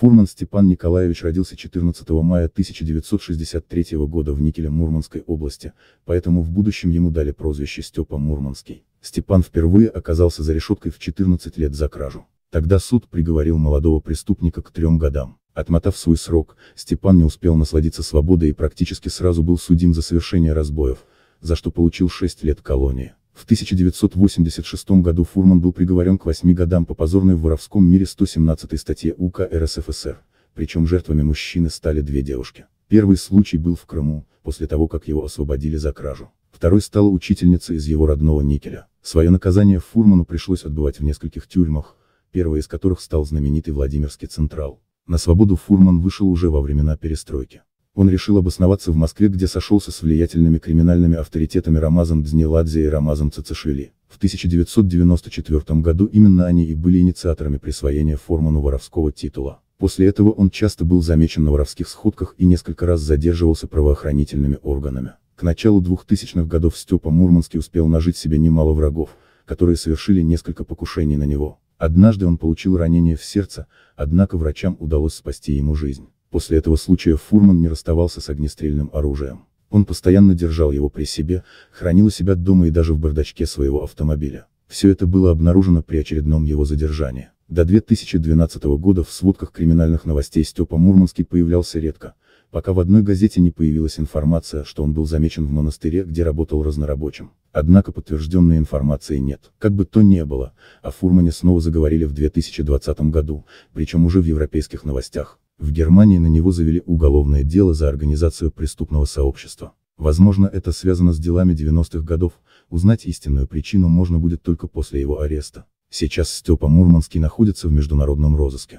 Фурман Степан Николаевич родился 14 мая 1963 года в Никеле Мурманской области, поэтому в будущем ему дали прозвище Степа Мурманский. Степан впервые оказался за решеткой в 14 лет за кражу. Тогда суд приговорил молодого преступника к трем годам. Отмотав свой срок, Степан не успел насладиться свободой и практически сразу был судим за совершение разбоев, за что получил 6 лет колонии. В 1986 году Фурман был приговорен к 8 годам по позорной в воровском мире 117 статье УК РСФСР, причем жертвами мужчины стали две девушки. Первый случай был в Крыму, после того как его освободили за кражу. Второй стала учительница из его родного никеля. Свое наказание Фурману пришлось отбывать в нескольких тюрьмах, первой из которых стал знаменитый Владимирский Централ. На свободу Фурман вышел уже во времена перестройки он решил обосноваться в Москве, где сошелся с влиятельными криминальными авторитетами Рамазан Дзнеладзе и Рамазан Цицишвили. В 1994 году именно они и были инициаторами присвоения Форману воровского титула. После этого он часто был замечен на воровских сходках и несколько раз задерживался правоохранительными органами. К началу 2000-х годов Степа Мурманский успел нажить себе немало врагов, которые совершили несколько покушений на него. Однажды он получил ранение в сердце, однако врачам удалось спасти ему жизнь. После этого случая Фурман не расставался с огнестрельным оружием. Он постоянно держал его при себе, хранил у себя дома и даже в бардачке своего автомобиля. Все это было обнаружено при очередном его задержании. До 2012 года в сводках криминальных новостей Степа Мурманский появлялся редко, пока в одной газете не появилась информация, что он был замечен в монастыре, где работал разнорабочим. Однако подтвержденной информации нет. Как бы то ни было, о Фурмане снова заговорили в 2020 году, причем уже в европейских новостях. В Германии на него завели уголовное дело за организацию преступного сообщества. Возможно это связано с делами 90-х годов, узнать истинную причину можно будет только после его ареста. Сейчас Степа Мурманский находится в международном розыске.